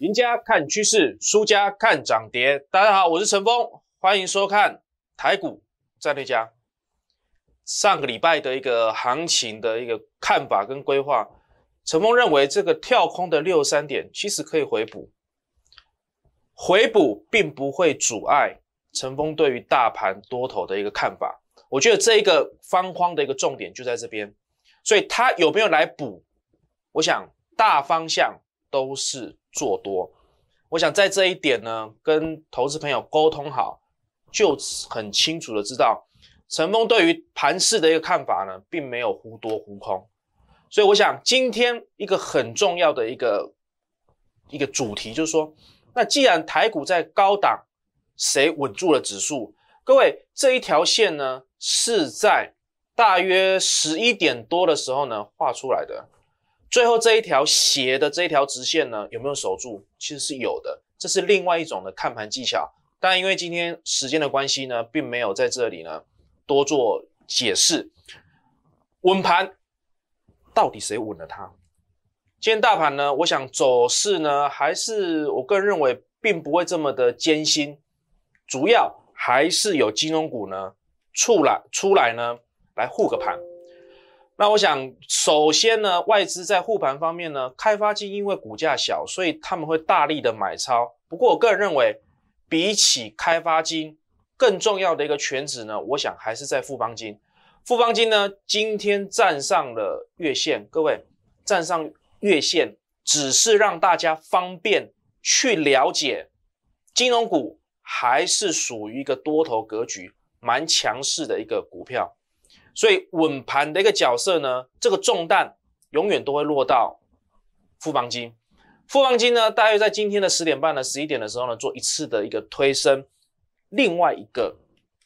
赢家看趋势，输家看涨跌。大家好，我是陈峰，欢迎收看台股战略家。上个礼拜的一个行情的一个看法跟规划，陈峰认为这个跳空的六三点其实可以回补，回补并不会阻碍陈峰对于大盘多头的一个看法。我觉得这一个方框的一个重点就在这边，所以它有没有来补，我想大方向都是。做多，我想在这一点呢，跟投资朋友沟通好，就很清楚的知道，陈峰对于盘市的一个看法呢，并没有忽多忽空，所以我想今天一个很重要的一个一个主题就是说，那既然台股在高档，谁稳住了指数？各位这一条线呢，是在大约十一点多的时候呢画出来的。最后这一条斜的这一条直线呢，有没有守住？其实是有的，这是另外一种的看盘技巧。但因为今天时间的关系呢，并没有在这里呢多做解释。稳盘到底谁稳了它？今天大盘呢，我想走势呢，还是我个人认为并不会这么的艰辛，主要还是有金融股呢出来出来呢来护个盘。那我想，首先呢，外资在护盘方面呢，开发金因为股价小，所以他们会大力的买超。不过我个人认为，比起开发金更重要的一个全指呢，我想还是在富邦金。富邦金呢，今天站上了月线。各位站上月线，只是让大家方便去了解，金融股还是属于一个多头格局，蛮强势的一个股票。所以稳盘的一个角色呢，这个重担永远都会落到富邦金。富邦金呢，大约在今天的十点半呢、十一点的时候呢，做一次的一个推升。另外一个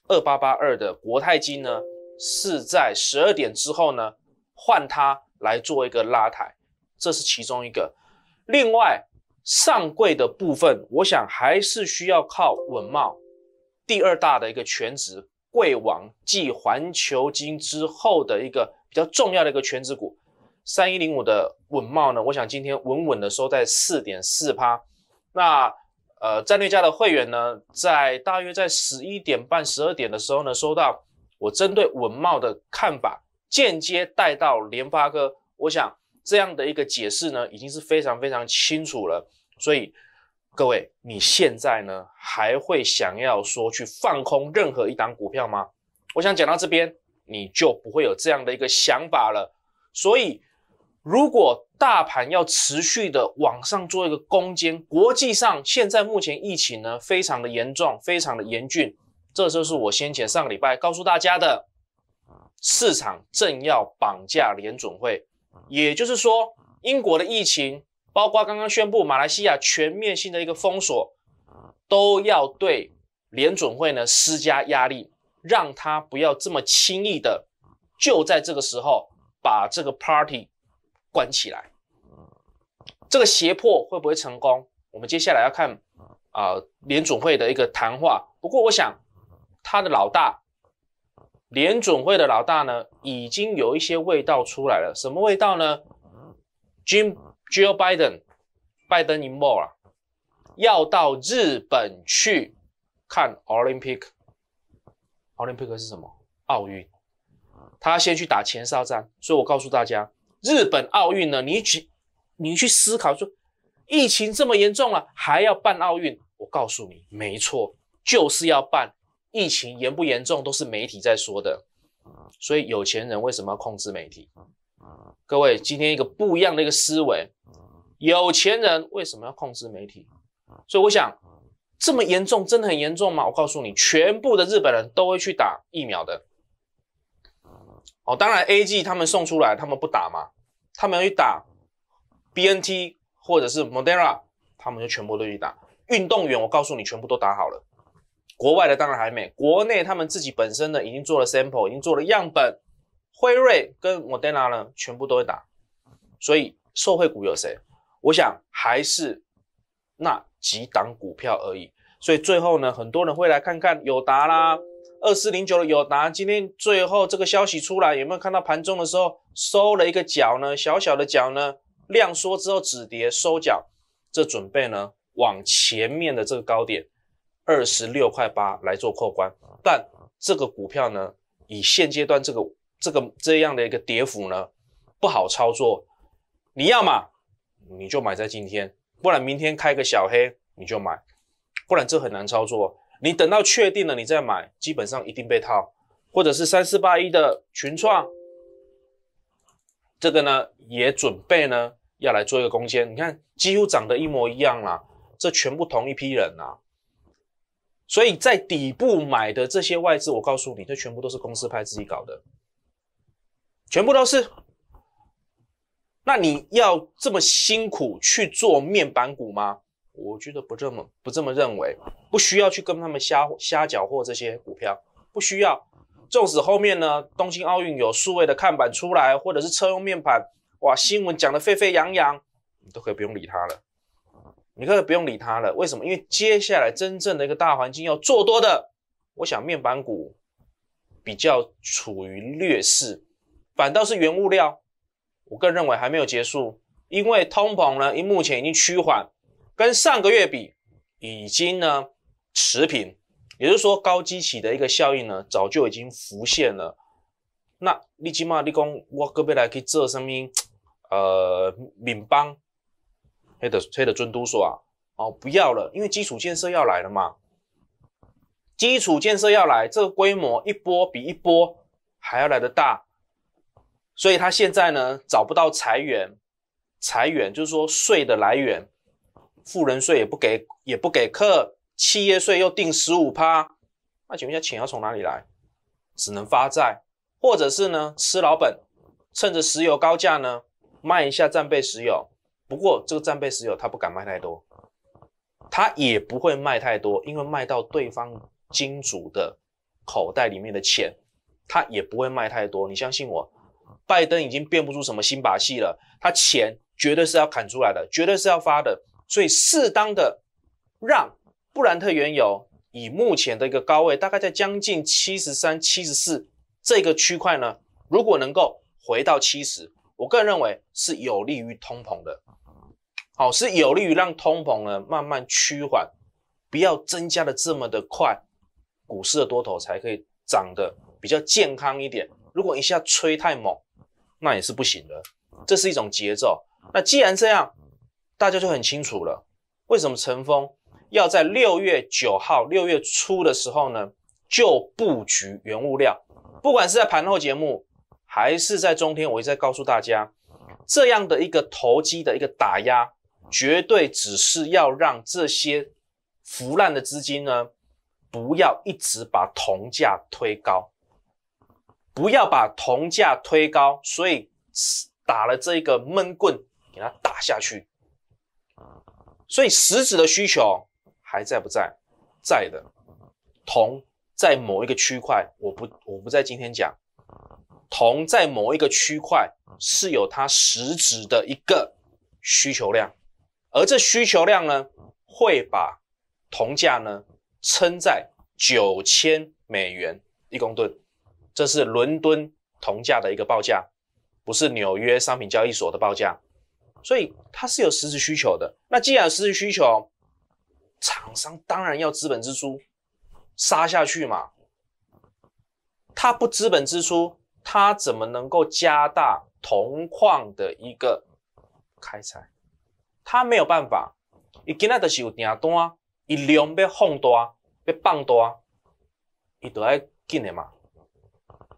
二八八二的国泰金呢，是在十二点之后呢，换它来做一个拉抬，这是其中一个。另外上柜的部分，我想还是需要靠稳茂第二大的一个全职。贵网继环球金之后的一个比较重要的一个全指股，三一零五的稳茂呢，我想今天稳稳的收在四点四八。那呃，战略家的会员呢，在大约在十一点半、十二点的时候呢，收到我针对稳茂的看法，间接带到联发科。我想这样的一个解释呢，已经是非常非常清楚了。所以。各位，你现在呢还会想要说去放空任何一档股票吗？我想讲到这边，你就不会有这样的一个想法了。所以，如果大盘要持续的往上做一个攻坚，国际上现在目前疫情呢非常的严重，非常的严峻。这就是我先前上个礼拜告诉大家的，市场正要绑架联准会，也就是说英国的疫情。包括刚刚宣布马来西亚全面性的一个封锁，都要对联准会呢施加压力，让他不要这么轻易的就在这个时候把这个 party 关起来。这个胁迫会不会成功？我们接下来要看啊联准会的一个谈话。不过我想他的老大，联准会的老大呢，已经有一些味道出来了。什么味道呢？Jim。Joe Biden，拜登已莫报了，要到日本去看 Olympic。奥林匹克是什么？奥运。他先去打前哨战，所以我告诉大家，日本奥运呢，你去，你去思考说，疫情这么严重了，还要办奥运？我告诉你，没错，就是要办。疫情严不严重，都是媒体在说的。所以有钱人为什么要控制媒体？各位，今天一个不一样的一个思维，有钱人为什么要控制媒体？所以我想，这么严重，真的很严重吗？我告诉你，全部的日本人都会去打疫苗的。哦，当然 A G 他们送出来，他们不打嘛，他们要去打 B N T 或者是 Moderna，他们就全部都去打。运动员，我告诉你，全部都打好了。国外的当然还没，国内他们自己本身呢，已经做了 sample，已经做了样本。辉瑞跟莫德纳呢，全部都会打，所以受惠股有谁？我想还是那几档股票而已。所以最后呢，很多人会来看看友达啦，二四零九的友达，今天最后这个消息出来，有没有看到盘中的时候收了一个脚呢？小小的脚呢，量缩之后止跌收脚，这准备呢往前面的这个高点二十六块八来做扩关。但这个股票呢，以现阶段这个。这个这样的一个跌幅呢，不好操作。你要嘛，你就买在今天，不然明天开个小黑你就买，不然这很难操作。你等到确定了你再买，基本上一定被套，或者是三四八一的群创，这个呢也准备呢要来做一个攻坚。你看几乎长得一模一样啊，这全部同一批人啊，所以在底部买的这些外资，我告诉你，这全部都是公司派自己搞的。全部都是，那你要这么辛苦去做面板股吗？我觉得不这么不这么认为，不需要去跟他们瞎瞎搅和这些股票，不需要。纵使后面呢，东京奥运有数位的看板出来，或者是车用面板，哇，新闻讲的沸沸扬扬，你都可以不用理它了。你可以不用理它了，为什么？因为接下来真正的一个大环境要做多的，我想面板股比较处于劣势。反倒是原物料，我个人认为还没有结束，因为通膨呢，因目前已经趋缓，跟上个月比已经呢持平，也就是说高基企的一个效应呢，早就已经浮现了。那利基码利工我隔壁来去这声音，呃，闽邦，黑的黑的尊都说啊，哦不要了，因为基础建设要来了嘛，基础建设要来，这个规模一波比一波还要来的大。所以他现在呢找不到财源，财源就是说税的来源，富人税也不给，也不给课，企业税又定十五趴，那请问一下钱要从哪里来？只能发债，或者是呢吃老本，趁着石油高价呢卖一下战备石油。不过这个战备石油他不敢卖太多，他也不会卖太多，因为卖到对方金主的口袋里面的钱，他也不会卖太多。你相信我。拜登已经变不出什么新把戏了，他钱绝对是要砍出来的，绝对是要发的，所以适当的让布兰特原油以目前的一个高位，大概在将近七十三、七十四这个区块呢，如果能够回到七十，我个人认为是有利于通膨的，好，是有利于让通膨呢慢慢趋缓，不要增加的这么的快，股市的多头才可以涨得比较健康一点，如果一下吹太猛。那也是不行的，这是一种节奏。那既然这样，大家就很清楚了，为什么陈峰要在六月九号、六月初的时候呢就布局原物料？不管是在盘后节目，还是在中天，我一直在告诉大家，这样的一个投机的一个打压，绝对只是要让这些腐烂的资金呢，不要一直把铜价推高。不要把铜价推高，所以打了这个闷棍给它打下去。所以实质的需求还在不在？在的。铜在某一个区块，我不我不在今天讲。铜在某一个区块是有它实质的一个需求量，而这需求量呢，会把铜价呢撑在九千美元一公吨。这是伦敦铜价的一个报价，不是纽约商品交易所的报价，所以它是有实质需求的。那既然有实质需求，厂商当然要资本支出，杀下去嘛。他不资本支出，他怎么能够加大铜矿的一个开采？他没有办法。伊今仔的是有订单，伊量要放大，要放大，伊都要紧的嘛。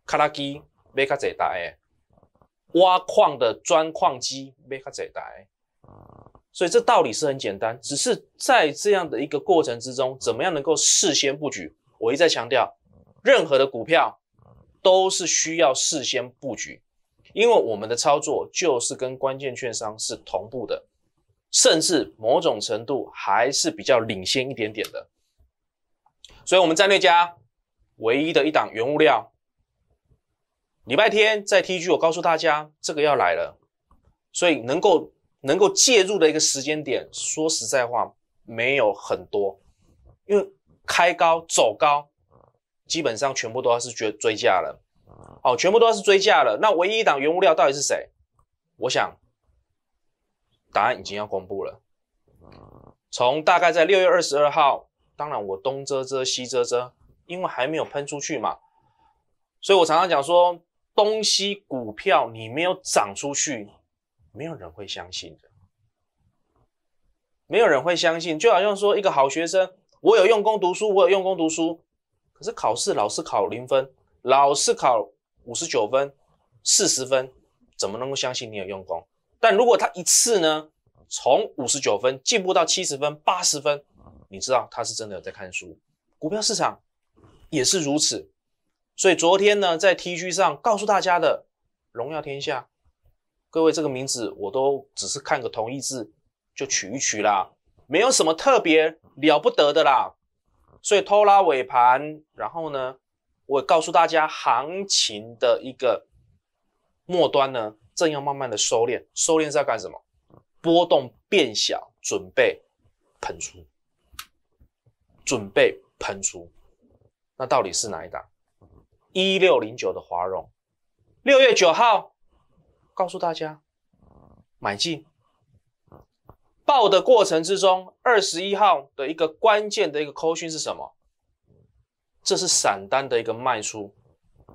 卡拉机买较在台的，挖矿的钻矿机比较在台，所以这道理是很简单，只是在这样的一个过程之中，怎么样能够事先布局？我一再强调，任何的股票都是需要事先布局，因为我们的操作就是跟关键券商是同步的，甚至某种程度还是比较领先一点点的。所以，我们战略家唯一的一档原物料。礼拜天在 T G，我告诉大家，这个要来了，所以能够能够介入的一个时间点，说实在话，没有很多，因为开高走高，基本上全部都要是追追价了，哦，全部都要是追价了。那唯一一档原物料到底是谁？我想，答案已经要公布了。从大概在六月二十二号，当然我东遮遮西遮遮，因为还没有喷出去嘛，所以我常常讲说。东西股票你没有涨出去，没有人会相信的。没有人会相信，就好像说一个好学生，我有用功读书，我有用功读书，可是考试老是考零分，老是考五十九分、四十分，怎么能够相信你有用功？但如果他一次呢，从五十九分进步到七十分、八十分，你知道他是真的在看书。股票市场也是如此。所以昨天呢，在 T G 上告诉大家的“荣耀天下”，各位这个名字我都只是看个同义字就取一取啦，没有什么特别了不得的啦。所以偷拉尾盘，然后呢，我告诉大家行情的一个末端呢，正要慢慢的收敛，收敛是要干什么？波动变小，准备喷出，准备喷出，那到底是哪一档？一六零九的华融，六月九号告诉大家买进，报的过程之中，二十一号的一个关键的一个扣 u 是什么？这是散单的一个卖出，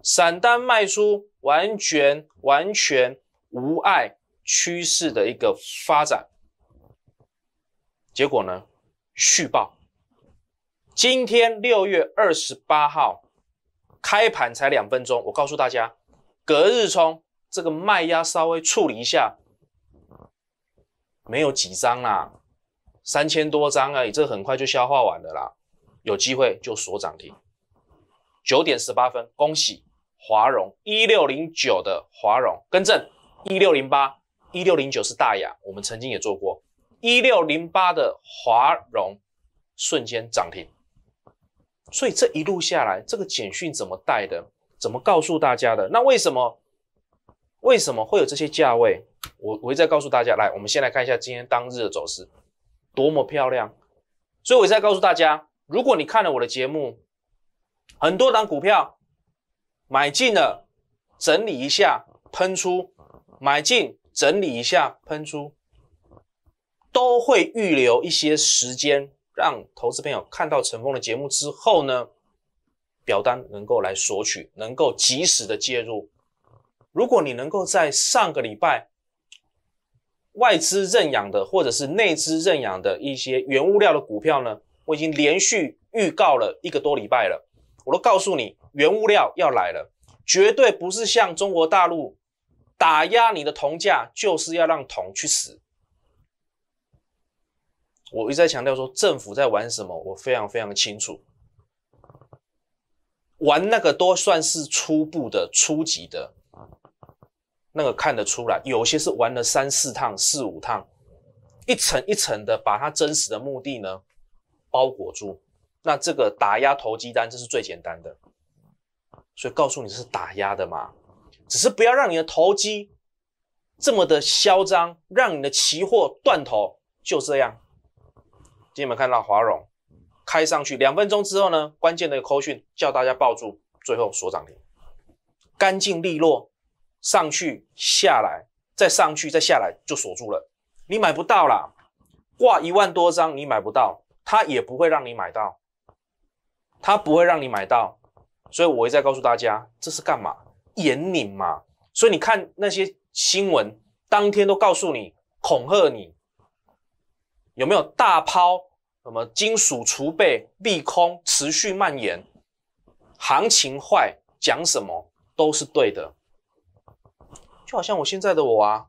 散单卖出完全完全无碍趋势的一个发展，结果呢续报，今天六月二十八号。开盘才两分钟，我告诉大家，隔日冲这个卖压稍微处理一下，没有几张啦，三千多张而已，这很快就消化完了啦。有机会就锁涨停。九点十八分，恭喜华融一六零九的华融，更正一六零八、一六零九是大雅，我们曾经也做过一六零八的华融，瞬间涨停。所以这一路下来，这个简讯怎么带的？怎么告诉大家的？那为什么为什么会有这些价位？我我再告诉大家，来，我们先来看一下今天当日的走势，多么漂亮！所以我再告诉大家，如果你看了我的节目，很多档股票买进了，整理一下喷出，买进整理一下喷出，都会预留一些时间。让投资朋友看到陈峰的节目之后呢，表单能够来索取，能够及时的介入。如果你能够在上个礼拜外资认养的或者是内资认养的一些原物料的股票呢，我已经连续预告了一个多礼拜了，我都告诉你，原物料要来了，绝对不是像中国大陆打压你的铜价，就是要让铜去死。我一再强调说，政府在玩什么，我非常非常清楚。玩那个都算是初步的、初级的，那个看得出来，有些是玩了三四趟、四五趟，一层一层的把它真实的目的呢包裹住。那这个打压投机单，这是最简单的，所以告诉你是打压的嘛，只是不要让你的投机这么的嚣张，让你的期货断头，就这样。今天我们看到华融开上去两分钟之后呢，关键的一个口讯叫大家抱住，最后锁涨停，干净利落，上去下来，再上去再下来就锁住了，你买不到啦，挂一万多张你买不到，他也不会让你买到，他不会让你买到，所以我一再告诉大家，这是干嘛？严拧嘛，所以你看那些新闻，当天都告诉你，恐吓你。有没有大抛？什么金属储备利空持续蔓延，行情坏，讲什么都是对的。就好像我现在的我啊，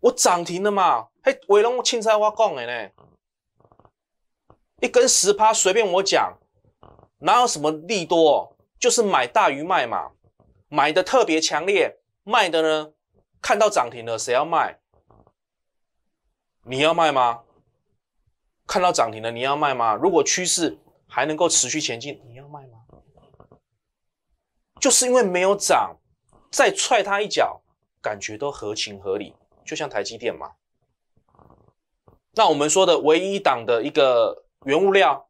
我涨停了嘛，嘿，伟龙青菜花讲的呢，一根十趴，随便我讲，哪有什么利多，就是买大于卖嘛，买的特别强烈，卖的呢，看到涨停了，谁要卖？你要卖吗？看到涨停了，你要卖吗？如果趋势还能够持续前进，你要卖吗？就是因为没有涨，再踹他一脚，感觉都合情合理。就像台积电嘛，那我们说的唯一档的一个原物料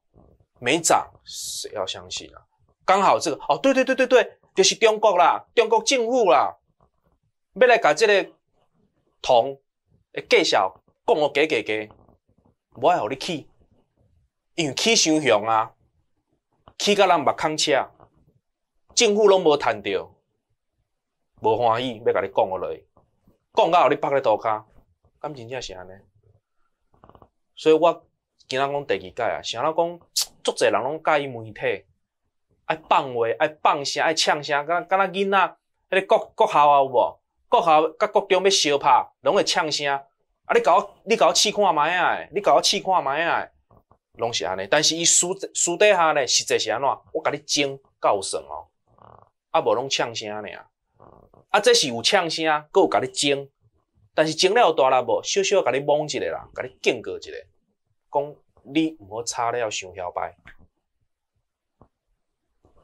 没涨，谁要相信啊？刚好这个哦，对对对对对，就是中国啦，中国禁物啦，要来搞这个铜的介绍讲个给给给。我爱互你起，因为起伤凶啊，起甲人目空车，政府拢无趁着，无欢喜，要甲你讲落去，讲到后你趴咧涂骹，敢真正是安尼？所以我今仔讲第二届啊，想怎讲，足侪人拢介意媒体，爱放话，爱放声，爱呛声，敢敢若囡仔，迄个国国校有无？国校甲国中要相拍，拢会呛声。啊！你搞你搞试看卖啊！你搞试看卖啊！拢是安尼，但是伊输输底下咧，实际是安怎？我甲你争够算哦，啊无拢呛声尔。啊，这是有呛声，佮有甲你争，但是争了大啦无，小小甲你摸一下啦，甲你警告一下，讲你毋好吵了，要上摆。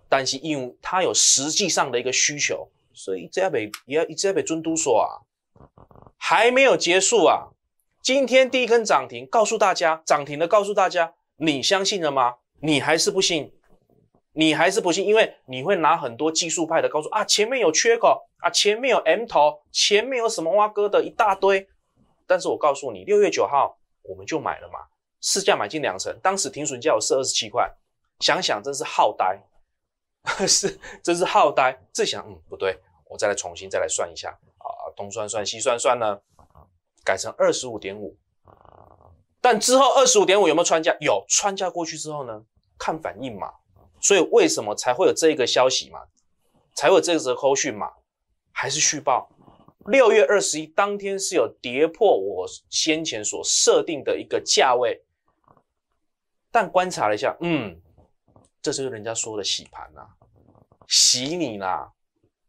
但是因为他有实际上的一个需求，所以伊一直伊伊直袂准拄煞啊。还没有结束啊！今天第一根涨停，告诉大家涨停的，告诉大家，你相信了吗？你还是不信，你还是不信，因为你会拿很多技术派的告诉啊，前面有缺口啊，前面有 M 头，前面有什么挖哥的一大堆。但是我告诉你，六月九号我们就买了嘛，市价买进两成，当时停损价是二十七块，想想真是好呆，是真是好呆。这想嗯不对，我再来重新再来算一下。东算算西算算呢，改成二十五点五。但之后二十五点五有没有穿价？有穿价过去之后呢？看反应嘛。所以为什么才会有这个消息嘛？才会有这个消息嘛？还是续报？六月二十一当天是有跌破我先前所设定的一个价位，但观察了一下，嗯，这是人家说的洗盘啦，洗你啦，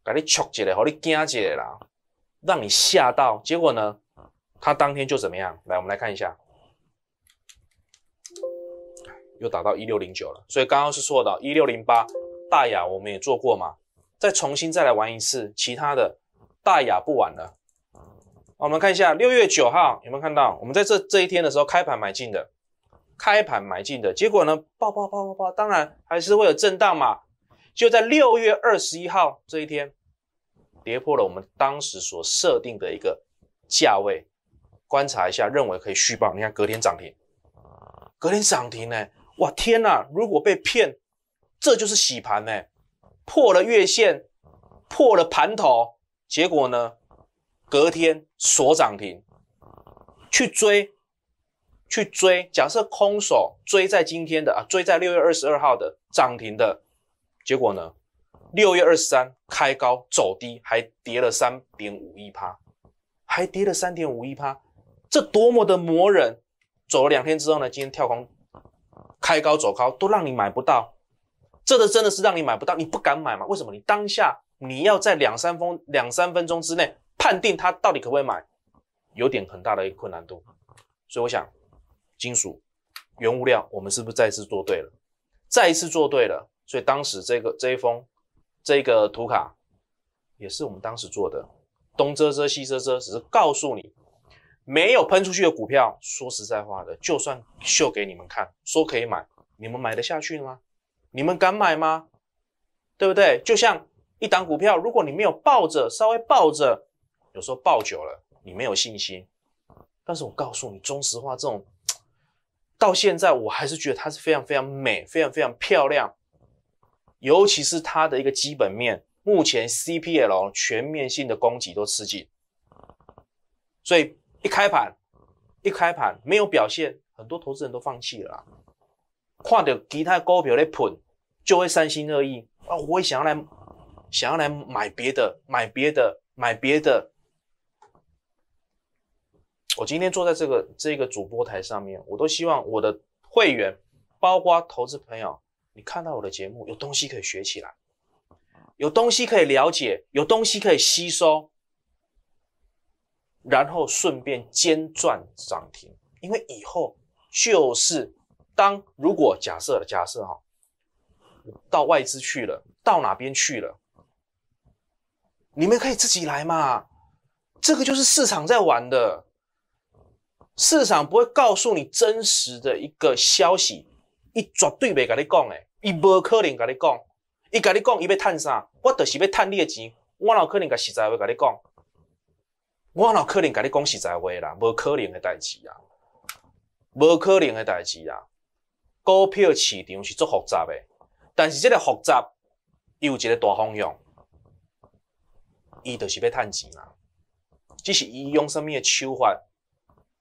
给你敲一个，好你惊一个啦。让你吓到，结果呢？他当天就怎么样？来，我们来看一下，又打到一六零九了。所以刚刚是错的，一六零八，大雅我们也做过嘛，再重新再来玩一次。其他的大雅不玩了。我们看一下六月九号有没有看到？我们在这这一天的时候开盘买进的，开盘买进的结果呢？爆爆爆爆爆！当然还是会有震荡嘛。就在六月二十一号这一天。跌破了我们当时所设定的一个价位，观察一下，认为可以续报。你看隔天涨停，隔天涨停呢？哇天啊！如果被骗，这就是洗盘呢，破了月线，破了盘头，结果呢？隔天锁涨停，去追，去追。假设空手追在今天的啊，追在六月二十二号的涨停的，结果呢？六月二十三开高走低，还跌了三点五一趴，还跌了三点五一趴，这多么的磨人！走了两天之后呢，今天跳空开高走高，都让你买不到，这个真的是让你买不到，你不敢买嘛？为什么？你当下你要在两三分两三分钟之内判定它到底可不可以买，有点很大的一个困难度。所以我想，金属原物料我们是不是再一次做对了？再一次做对了。所以当时这个这一封这个图卡也是我们当时做的，东遮遮西遮遮，只是告诉你没有喷出去的股票。说实在话的，就算秀给你们看，说可以买，你们买得下去吗？你们敢买吗？对不对？就像一档股票，如果你没有抱着，稍微抱着，有时候抱久了，你没有信心。但是我告诉你，中石化这种到现在，我还是觉得它是非常非常美，非常非常漂亮。尤其是它的一个基本面，目前 CPL 全面性的供给都吃紧，所以一开盘，一开盘没有表现，很多投资人都放弃了。看到其他股票在喷，就会三心二意啊！我也想要来，想要来买别的，买别的，买别的。我今天坐在这个这个主播台上面，我都希望我的会员，包括投资朋友。你看到我的节目，有东西可以学起来，有东西可以了解，有东西可以吸收，然后顺便兼赚涨停。因为以后就是当如果假设假设哈，到外资去了，到哪边去了，你们可以自己来嘛。这个就是市场在玩的，市场不会告诉你真实的一个消息。伊绝对袂甲你讲诶，伊无可能甲你讲。伊甲你讲，伊要趁啥？我著是要趁你诶钱，我有可能甲实在话甲你讲，我有可能甲你讲实在话啦，无可能诶代志啊，无可能诶代志啊。股票市场是足复杂诶，但是即个复杂有一个大方向，伊著是要趁钱啦。只是伊用什么诶手法，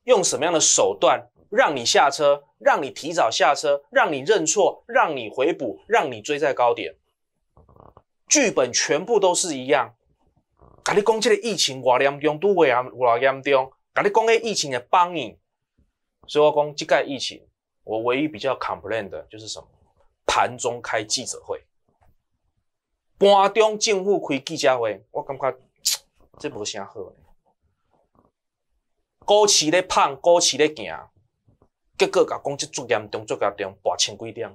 用什么样的手段？让你下车，让你提早下车，让你认错，让你回补，让你追在高点，剧本全部都是一样。甲你讲这个疫情偌严重，都为啥偌严重？甲你讲个疫情的帮你。所以我讲，即个疫情我唯一比较 complain 的就是什么？盘中开记者会，盘中政府开记者会，我感觉这无啥好。股市咧胖，股市咧惊。结果甲公司做严重，作业中八千几点，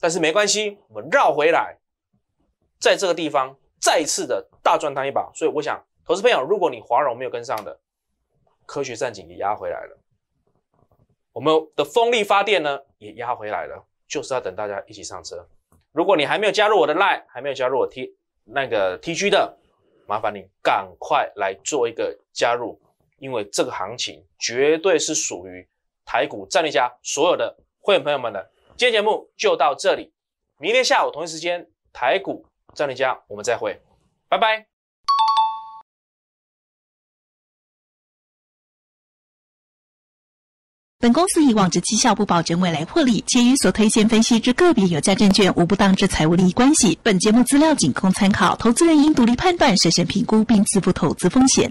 但是没关系，我绕回来，在这个地方再次的大赚他一把。所以我想，投资朋友，如果你华融没有跟上的，科学战警也压回来了，我们的风力发电呢也压回来了，就是要等大家一起上车。如果你还没有加入我的 Lie，还没有加入我 T 那个 TG 的，麻烦你赶快来做一个加入。因为这个行情绝对是属于台股战略家所有的会员朋友们的。今天节目就到这里，明天下午同一时间台股战略家我们再会，拜拜。本公司以往绩绩效不保证未来获利，且与所推荐分析之个别有价证券无不当之财务利益关系。本节目资料仅供参考，投资人应独立判断、审慎评估并自负投资风险。